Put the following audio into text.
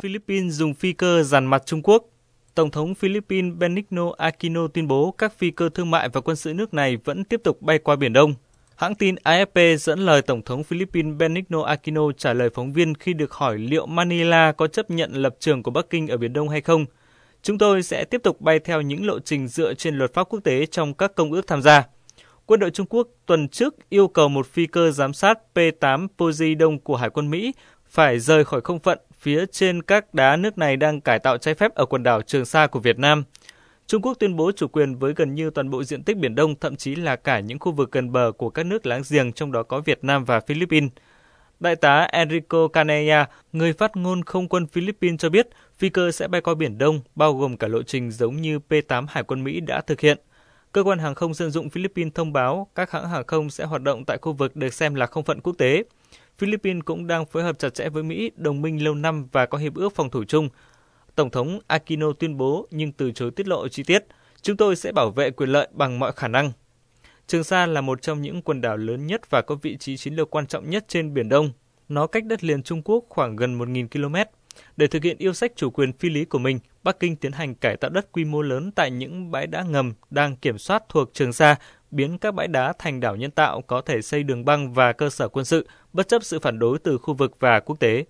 Philippines dùng phi cơ dàn mặt Trung Quốc. Tổng thống Philippines Benigno Aquino tuyên bố các phi cơ thương mại và quân sự nước này vẫn tiếp tục bay qua Biển Đông. Hãng tin AFP dẫn lời Tổng thống Philippines Benigno Aquino trả lời phóng viên khi được hỏi liệu Manila có chấp nhận lập trường của Bắc Kinh ở Biển Đông hay không. Chúng tôi sẽ tiếp tục bay theo những lộ trình dựa trên luật pháp quốc tế trong các công ước tham gia. Quân đội Trung Quốc tuần trước yêu cầu một phi cơ giám sát P-8 Poseidon của Hải quân Mỹ phải rời khỏi không phận phía trên các đá nước này đang cải tạo trái phép ở quần đảo Trường Sa của Việt Nam. Trung Quốc tuyên bố chủ quyền với gần như toàn bộ diện tích Biển Đông, thậm chí là cả những khu vực gần bờ của các nước láng giềng, trong đó có Việt Nam và Philippines. Đại tá Enrico Canella, người phát ngôn không quân Philippines cho biết phi cơ sẽ bay qua Biển Đông, bao gồm cả lộ trình giống như P-8 Hải quân Mỹ đã thực hiện. Cơ quan hàng không dân dụng Philippines thông báo các hãng hàng không sẽ hoạt động tại khu vực được xem là không phận quốc tế – Philippines cũng đang phối hợp chặt chẽ với Mỹ, đồng minh lâu năm và có hiệp ước phòng thủ chung. Tổng thống Aquino tuyên bố nhưng từ chối tiết lộ chi tiết. Chúng tôi sẽ bảo vệ quyền lợi bằng mọi khả năng. Trường Sa là một trong những quần đảo lớn nhất và có vị trí chiến lược quan trọng nhất trên Biển Đông. Nó cách đất liền Trung Quốc khoảng gần 1.000 km. Để thực hiện yêu sách chủ quyền phi lý của mình, Bắc Kinh tiến hành cải tạo đất quy mô lớn tại những bãi đá ngầm đang kiểm soát thuộc Trường Sa biến các bãi đá thành đảo nhân tạo có thể xây đường băng và cơ sở quân sự, bất chấp sự phản đối từ khu vực và quốc tế.